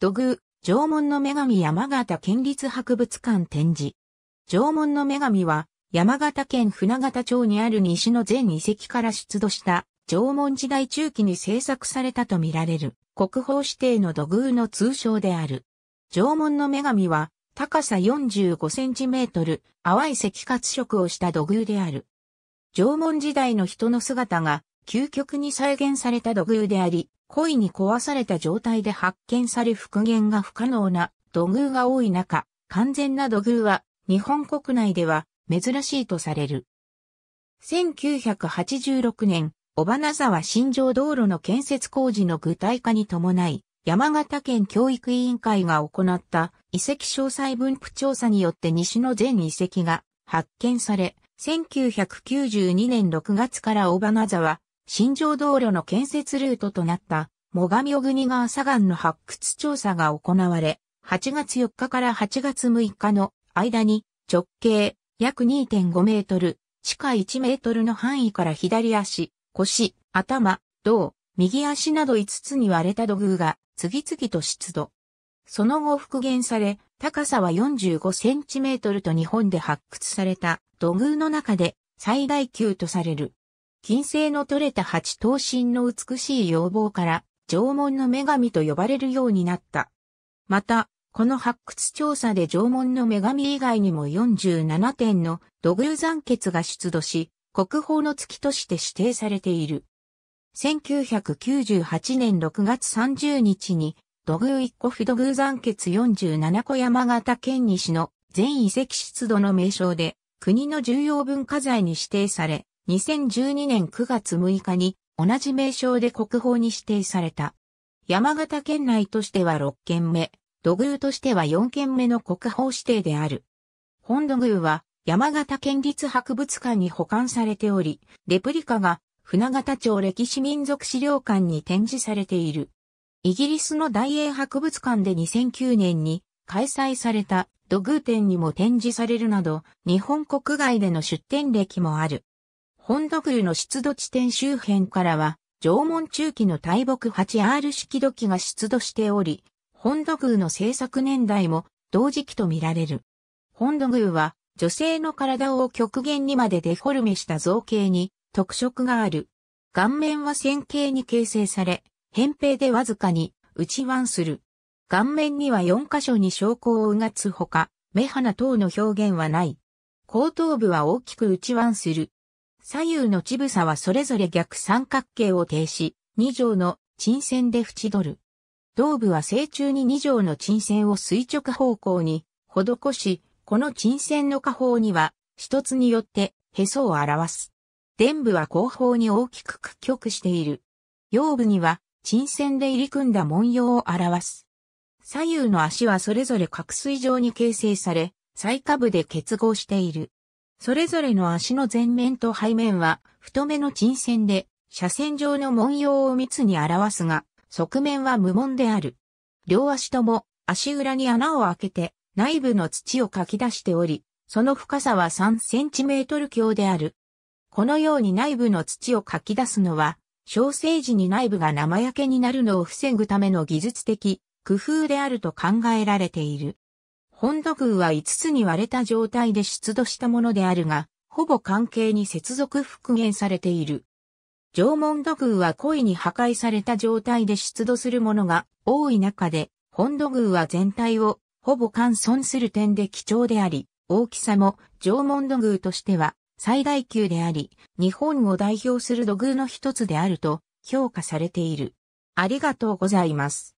土偶、縄文の女神山形県立博物館展示。縄文の女神は、山形県船形町にある西の全遺跡から出土した縄文時代中期に制作されたとみられる国宝指定の土偶の通称である。縄文の女神は高さ45センチメートル、淡い赤褐色をした土偶である。縄文時代の人の姿が究極に再現された土偶であり、故意に壊された状態で発見され復元が不可能な土偶が多い中、完全な土偶は日本国内では珍しいとされる。1986年、尾花沢新城道路の建設工事の具体化に伴い、山形県教育委員会が行った遺跡詳細分布調査によって西の全遺跡が発見され、1992年6月から尾花沢新城道路の建設ルートとなった、最上小国川左岸の発掘調査が行われ、8月4日から8月6日の間に直径約2.5メートル、地下1メートルの範囲から左足、腰、頭、胴、右足など5つに割れた土偶が次々と出土。その後復元され、高さは45センチメートルと日本で発掘された土偶の中で最大級とされる。金星の取れた八頭身の美しい要望から、縄文の女神と呼ばれるようになった。また、この発掘調査で縄文の女神以外にも47点の土偶残穴が出土し、国宝の月として指定されている。1998年6月30日に、土偶一個不土偶山穴47個山形県西の全遺跡出土の名称で、国の重要文化財に指定され、2012年9月6日に同じ名称で国宝に指定された。山形県内としては6件目、土偶としては4件目の国宝指定である。本土偶は山形県立博物館に保管されており、レプリカが船形町歴史民族資料館に展示されている。イギリスの大英博物館で2009年に開催された土偶展にも展示されるなど、日本国外での出展歴もある。本土宮の出土地点周辺からは、縄文中期の大木 8R 式土器が出土しており、本土宮の制作年代も同時期とみられる。本土宮は女性の体を極限にまでデフォルメした造形に特色がある。顔面は線形に形成され、扁平でわずかに内腕する。顔面には4箇所に昇降をうがつほか、目鼻等の表現はない。後頭部は大きく内腕する。左右の乳房はそれぞれ逆三角形を呈し、二畳の沈線で縁取る。胴部は成虫に二畳の沈線を垂直方向に施し、この沈線の下方には、一つによって、へそを表す。臀部は後方に大きく屈曲している。腰部には、沈線で入り組んだ文様を表す。左右の足はそれぞれ角錐状に形成され、最下部で結合している。それぞれの足の前面と背面は太めの沈線で、斜線上の文様を密に表すが、側面は無紋である。両足とも足裏に穴を開けて内部の土をかき出しており、その深さは3センチメートル強である。このように内部の土をかき出すのは、小生時に内部が生焼けになるのを防ぐための技術的工夫であると考えられている。本土宮は5つに割れた状態で出土したものであるが、ほぼ関係に接続復元されている。縄文土偶は故意に破壊された状態で出土するものが多い中で、本土宮は全体をほぼ乾損する点で貴重であり、大きさも縄文土偶としては最大級であり、日本を代表する土偶の一つであると評価されている。ありがとうございます。